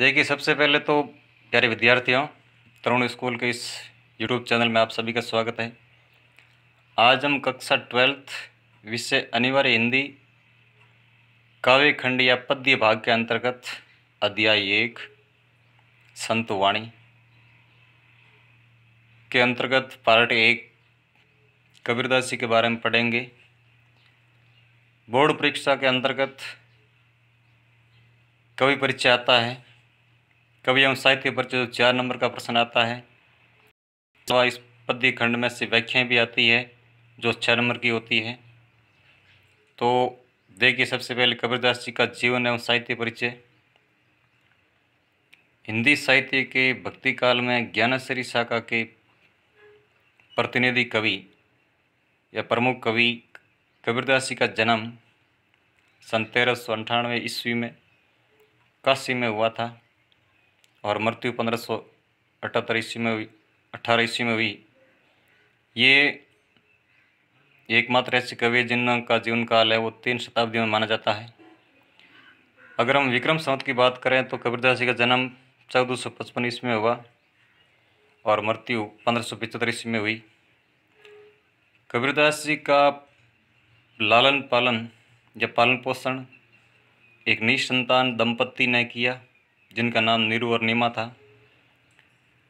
देखिए सबसे पहले तो प्यारे विद्यार्थियों तरुण स्कूल के इस यूट्यूब चैनल में आप सभी का स्वागत है आज हम कक्षा ट्वेल्थ विषय अनिवार्य हिंदी काव्य खंड या पद्य भाग के अंतर्गत अध्याय एक संत वाणी के अंतर्गत पार्ट एक कबीरदास जी के बारे में पढ़ेंगे बोर्ड परीक्षा के अंतर्गत कवि परिचय आता है कवि एवं साहित्य पर जो चार नंबर का प्रश्न आता है तो इस पद्य खंड में से व्याख्याएँ भी आती है जो छः नंबर की होती है तो देखिए सबसे पहले कबीरदास जी का जीवन एवं साहित्य परिचय हिंदी साहित्य के भक्ति काल में ज्ञानश्री शाखा के प्रतिनिधि कवि या प्रमुख कवि कबीरदास जी का जन्म सन तेरह सौ अंठानवे ईस्वी में काशी में हुआ था और मृत्यु पंद्रह सौ अठहत्तर ईस्वी में हुई अठारह ईस्वी में हुई ये एकमात्र ऐसे कवि जिनका जीवन काल है वो तीन शताब्दी में माना जाता है अगर हम विक्रम संवत की बात करें तो कबीरदास जी का जन्म चौदह सौ पचपन ईस्वी में हुआ और मृत्यु पंद्रह सौ पिचहत्तर ईस्वी में हुई कबीरदास जी का लालन पालन या पालन पोषण एक निसंतान दंपत्ति ने किया जिनका नाम नीरू और नीमा था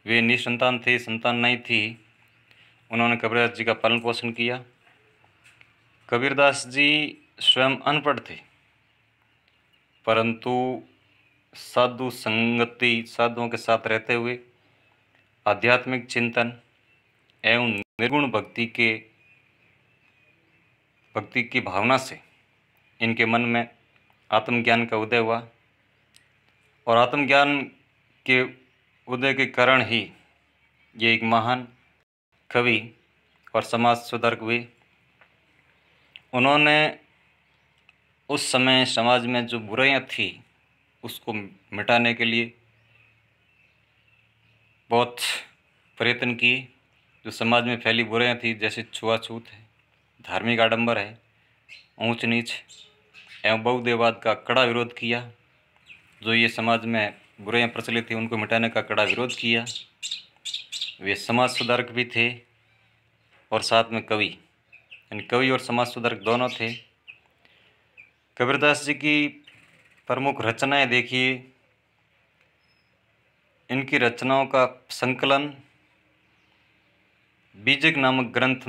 वे निसंतान थे संतान नहीं थी उन्होंने कबीरदास जी का पालन पोषण किया कबीरदास जी स्वयं अनपढ़ थे परंतु साधु संगति साधुओं के साथ रहते हुए आध्यात्मिक चिंतन एवं निर्गुण भक्ति के भक्ति की भावना से इनके मन में आत्मज्ञान का उदय हुआ और आत्मज्ञान के उदय के कारण ही ये एक महान कवि और समाज सुधारक हुए उन्होंने उस समय समाज में जो बुराइयां थी उसको मिटाने के लिए बहुत प्रयत्न किए जो समाज में फैली बुराइयाँ थी जैसे छुआछूत है धार्मिक आडंबर है ऊंच नीच एवं बहुदेववाद का कड़ा विरोध किया जो ये समाज में बुराइयाँ प्रचलित थी उनको मिटाने का कड़ा विरोध किया वे समाज सुधारक भी थे और साथ में कवि यानी कवि और समाज सुधारक दोनों थे कबीरदास जी की प्रमुख रचनाएं देखिए इनकी रचनाओं का संकलन बीजक नामक ग्रंथ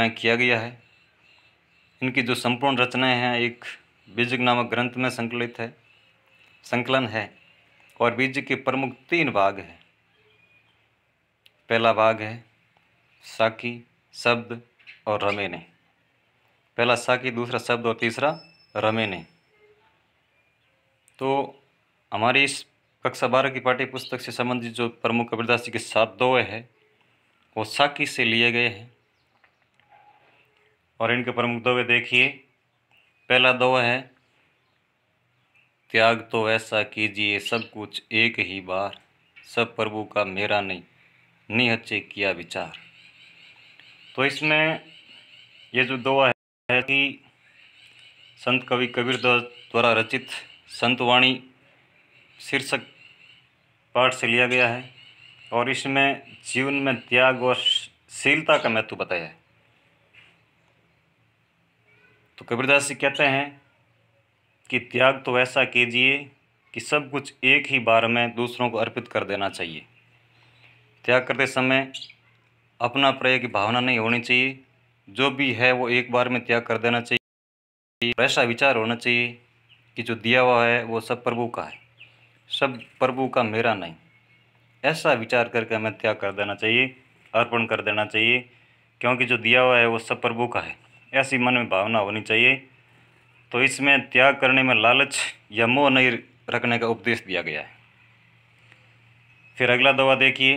में किया गया है इनकी जो संपूर्ण रचनाएं हैं एक बीजक नामक ग्रंथ में संकलित है संकलन है और बीज के प्रमुख तीन भाग हैं पहला भाग है साकी शब्द और रमेने पहला साकी दूसरा शब्द और तीसरा रमेने तो हमारी इस कक्षा बारह की पाठ्य पुस्तक से संबंधित जो प्रमुख कबीरदास जी के सात दो है वो साकी से लिए गए हैं और इनके प्रमुख दोवे देखिए पहला दो है त्याग तो ऐसा कीजिए सब कुछ एक ही बार सब प्रभु का मेरा नहीं निहचे किया विचार तो इसमें ये जो दुआ है कि संत कवि कबीर द्वारा रचित संतवाणी शीर्षक पाठ से लिया गया है और इसमें जीवन में त्याग और शीलता का महत्व बताया है तो कबीरदास जी कहते हैं कि त्याग तो ऐसा कीजिए कि सब कुछ एक ही बार में दूसरों को अर्पित कर देना चाहिए त्याग करते समय अपना प्रय की भावना नहीं होनी चाहिए जो भी है वो एक बार में त्याग कर देना चाहिए ऐसा विचार होना चाहिए कि जो दिया हुआ है वो सब प्रभु का है सब प्रभु का मेरा नहीं ऐसा विचार करके हमें त्याग कर देना चाहिए अर्पण कर देना चाहिए क्योंकि जो दिया हुआ है वो सब प्रभु का है ऐसी मन में भावना होनी चाहिए तो इसमें त्याग करने में लालच या मोह नहीं रखने का उपदेश दिया गया है फिर अगला दवा देखिए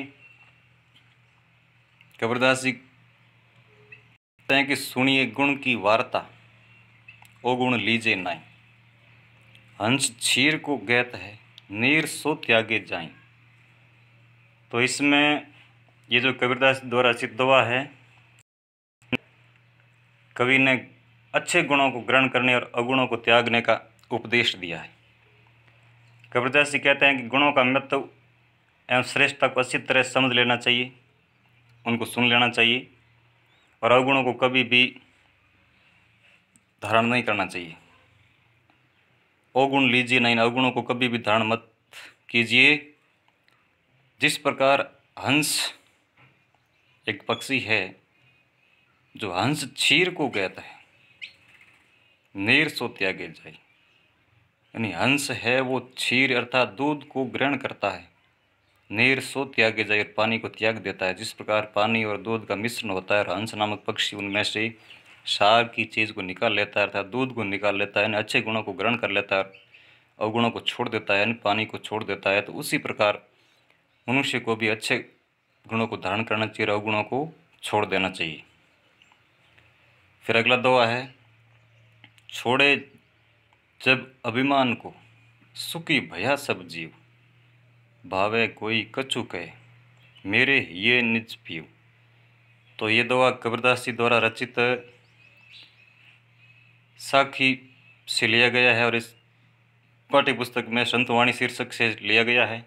कबरदास जी कहते हैं कि सुनिए गुण की वार्ता ओ गुण लीजे नाई हंस छीर को गैत है नीर सो त्यागे जाए तो इसमें ये जो कबीरदास द्वारा चित दवा है कवि ने अच्छे गुणों को ग्रहण करने और अगुणों को त्यागने का उपदेश दिया है जी कहते हैं कि गुणों का महत्व एवं श्रेष्ठता को अच्छी तरह समझ लेना चाहिए उनको सुन लेना चाहिए और अवगुणों को कभी भी धारण नहीं करना चाहिए अवगुण लीजिए नहीं अवगुणों को कभी भी धारण मत कीजिए जिस प्रकार हंस एक पक्षी है जो हंस क्षीर को कहता है नीर सो त्यागे जाए यानी हंस है वो क्षीर अर्थात दूध को ग्रहण करता है नीर सो त्यागे जाए और पानी को त्याग देता है जिस प्रकार पानी और दूध का मिश्रण होता है और हंस नामक पक्षी उनमें से सार की चीज़ को निकाल लेता है अर्थात दूध को निकाल लेता है यानी अच्छे गुणों को ग्रहण कर लेता है अवगुणों को छोड़ देता है यानी पानी को छोड़ देता है तो उसी प्रकार मनुष्य को भी अच्छे गुणों को धारण करना चाहिए अवगुणों को छोड़ देना चाहिए फिर अगला दवा है छोड़े जब अभिमान को सुखी भया सब जीव भावे कोई कछु कहे मेरे ये निज पीव तो ये दवा कबरदास जी द्वारा रचित साखी से लिया गया है और इस पाठ्य पुस्तक में संतवाणी शीर्षक से लिया गया है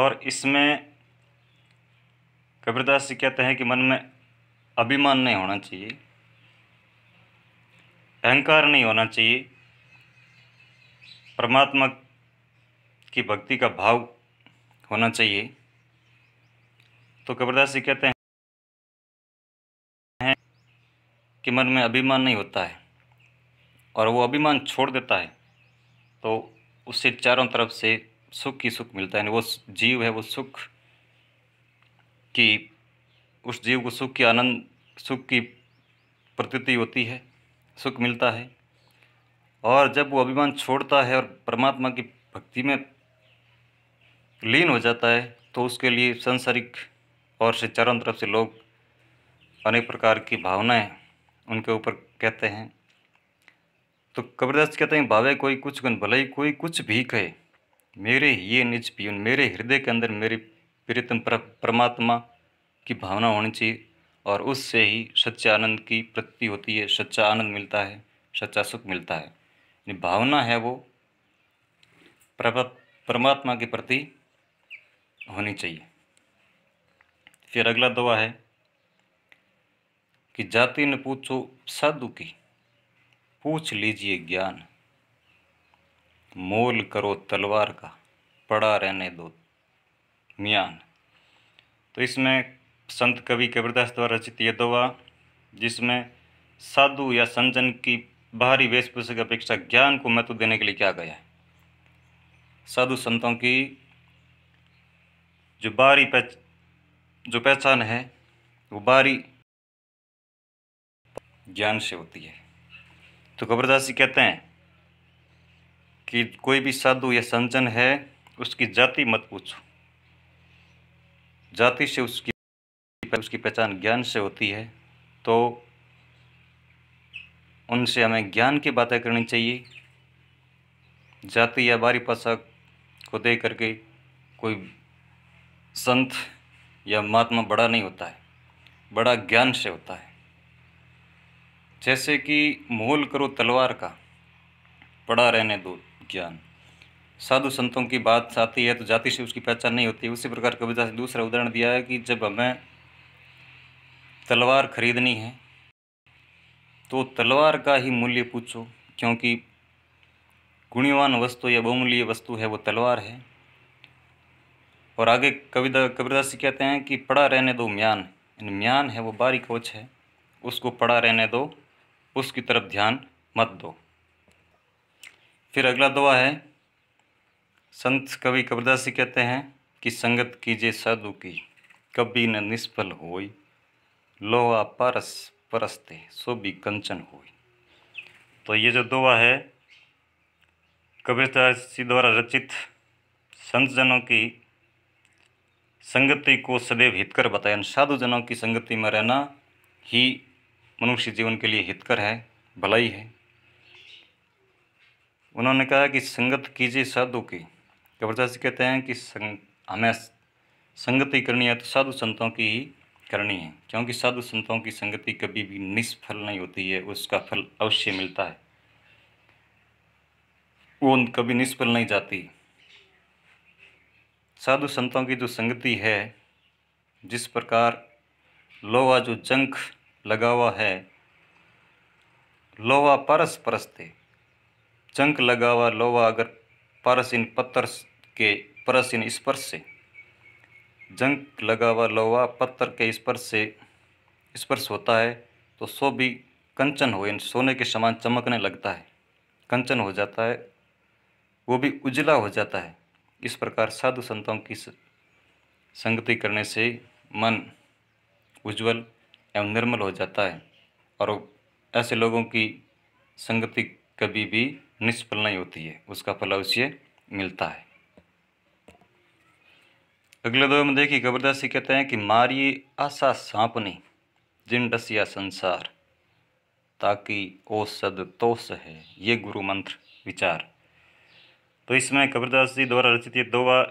और इसमें कबीरदास जी कहते हैं कि मन में अभिमान नहीं होना चाहिए अहंकार नहीं होना चाहिए परमात्मा की भक्ति का भाव होना चाहिए तो कबरदास जी कहते हैं कि मन में अभिमान नहीं होता है और वो अभिमान छोड़ देता है तो उससे चारों तरफ से सुख ही सुख मिलता है वो जीव है वो सुख की उस जीव को सुख की आनंद सुख की प्रतीति होती है सुख मिलता है और जब वो अभिमान छोड़ता है और परमात्मा की भक्ति में लीन हो जाता है तो उसके लिए संसारिक और से चारों तरफ से लोग अनेक प्रकार की भावनाएं उनके ऊपर कहते हैं तो कबरदस्त कहते हैं भावे कोई कुछ गुण भलाई कोई कुछ भी कहे मेरे ये निज पीन मेरे हृदय के अंदर मेरे प्रीतम परमात्मा की भावना होनी चाहिए और उससे ही सच्चा आनंद की प्रति होती है सच्चा आनंद मिलता है सच्चा सुख मिलता है भावना है वो परमात्मा के प्रति होनी चाहिए फिर अगला दवा है कि जाति ने पूछो साधु की पूछ लीजिए ज्ञान मोल करो तलवार का पड़ा रहने दो मियान तो इसमें संत कवि कबीरदास द्वारा रचित यदोवा जिसमें साधु या संजन की बाहरी वेशभूषा की अपेक्षा ज्ञान को महत्व देने के लिए क्या गया है साधु संतों की जो बाहरी पहच जो पहचान है वो बाहरी ज्ञान से होती है तो कबरदास जी कहते हैं कि कोई भी साधु या संजन है उसकी जाति मत पूछो जाति से उसकी उसकी पहचान ज्ञान से होती है तो उनसे हमें ज्ञान की बातें करनी चाहिए जाति या बारी पासा को दे करके कोई संत या महात्मा बड़ा नहीं होता है बड़ा ज्ञान से होता है जैसे कि मोल करो तलवार का पड़ा रहने दो ज्ञान साधु संतों की बात आती है तो जाति से उसकी पहचान नहीं होती उसी प्रकार कविता से दूसरा उदाहरण दिया है कि जब हमें तलवार खरीदनी है तो तलवार का ही मूल्य पूछो क्योंकि गुणीवान वस्तु या बहुमूल्य वस्तु है वो तलवार है और आगे कविता कबीरदास जी कहते हैं कि पड़ा रहने दो म्यान म्यान है वो बारीक कोच है उसको पड़ा रहने दो उसकी तरफ ध्यान मत दो फिर अगला दुआ है संत कवि कबीरदास जी कहते हैं कि संगत कीजिए साधु की कभी न निष्फल होई लोहा परस परसते सो भी कंचन हो तो ये जो दोहा है कबीरदास जी द्वारा रचित संतजनों की संगति को सदैव हितकर बताया साधुजनों की संगति में रहना ही मनुष्य जीवन के लिए हितकर है भलाई है उन्होंने कहा कि संगत कीजिए साधु की कबरदास जी कहते हैं कि संग, हमें संगति करनी है तो साधु संतों की ही करनी है क्योंकि साधु संतों की संगति कभी भी निष्फल नहीं होती है उसका फल अवश्य मिलता है वो कभी निष्फल नहीं जाती साधु संतों की जो संगति है जिस प्रकार लोहा जो जंख लगा हुआ है लोहा परस परस थे जंख लगा हुआ लोहा अगर परस इन पत्थर के परस इन स्पर्श से जंक लगा हुआ लोहा पत्थर के स्पर्श से स्पर्श होता है तो सो भी कंचन हो यानी सोने के समान चमकने लगता है कंचन हो जाता है वो भी उजला हो जाता है इस प्रकार साधु संतों की संगति करने से मन उज्जवल एवं निर्मल हो जाता है और ऐसे लोगों की संगति कभी भी निष्फल नहीं होती है उसका फल अवश्य मिलता है अगले दो में देखिए जी कहते हैं कि मारिए आशा सांपनी जिन डसिया संसार ताकि सद तो है ये गुरु मंत्र विचार तो इसमें कबरदास जी द्वारा रचित ये दोवा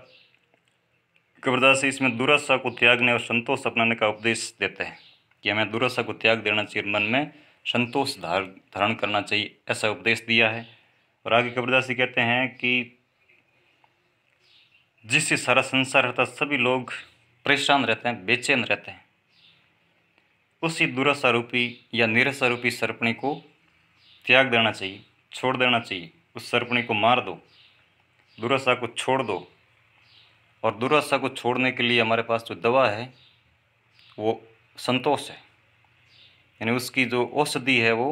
कबरदास जी इसमें दुराशा को त्यागने और संतोष अपनाने का उपदेश देते हैं कि हमें दुराशा को त्याग देना चाहिए मन में संतोष धार धारण करना चाहिए ऐसा उपदेश दिया है और आगे कबरदास जी कहते हैं कि जिससे सारा संसार रहता सभी लोग परेशान रहते हैं बेचैन रहते हैं उसी रूपी या रूपी सर्पणी को त्याग देना चाहिए छोड़ देना चाहिए उस सर्पणी को मार दो दुरासा को छोड़ दो और दुरासा को छोड़ने के लिए हमारे पास जो दवा है वो संतोष है यानी उसकी जो औषधि है वो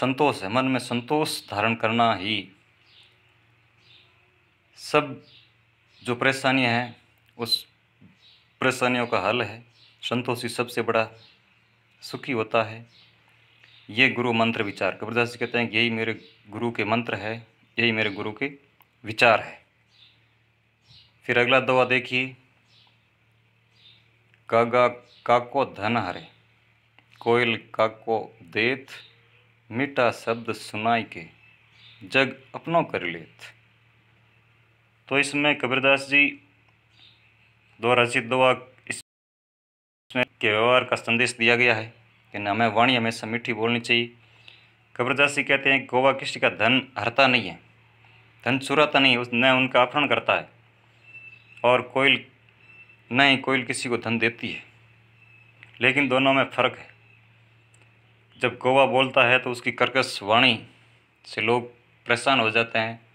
संतोष है मन में संतोष धारण करना ही सब जो परेशानियां हैं उस परेशानियों का हल है संतोषी सबसे बड़ा सुखी होता है ये गुरु मंत्र विचार कबीरदास जी कहते हैं यही मेरे गुरु के मंत्र है यही मेरे गुरु के विचार है फिर अगला दवा देखिए कागा काको धन हरे कोयल काको देत मीठा शब्द सुनाई के जग अपनों कर लेते तो इसमें कबीरदास जी दो रचित दुआ इसमें के व्यवहार का संदेश दिया गया है कि हमें वाणी हमेशा मीठी बोलनी चाहिए कबीरदास जी कहते हैं गोवा किसी का धन हरता नहीं है धन चुराता नहीं उस न उनका अपहरण करता है और कोयल न ही कोयल किसी को धन देती है लेकिन दोनों में फ़र्क है जब गोवा बोलता है तो उसकी कर्कश वाणी से लोग परेशान हो जाते हैं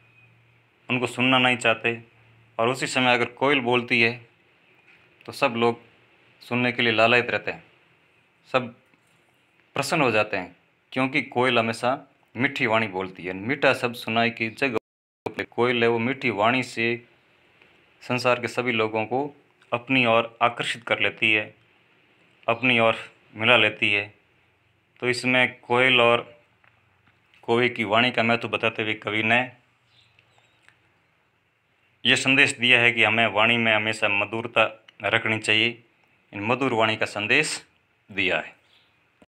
उनको सुनना नहीं चाहते और उसी समय अगर कोयल बोलती है तो सब लोग सुनने के लिए लालयत रहते हैं सब प्रसन्न हो जाते हैं क्योंकि कोयल हमेशा मीठी वाणी बोलती है मीठा शब्द सुनाई की जगह कोयल है वो मीठी वाणी से संसार के सभी लोगों को अपनी ओर आकर्षित कर लेती है अपनी ओर मिला लेती है तो इसमें कोयल और कोवे की वाणी का महत्व बताते हुए कवि ने ये संदेश दिया है कि हमें वाणी में हमेशा मधुरता रखनी चाहिए इन मधुर वाणी का संदेश दिया है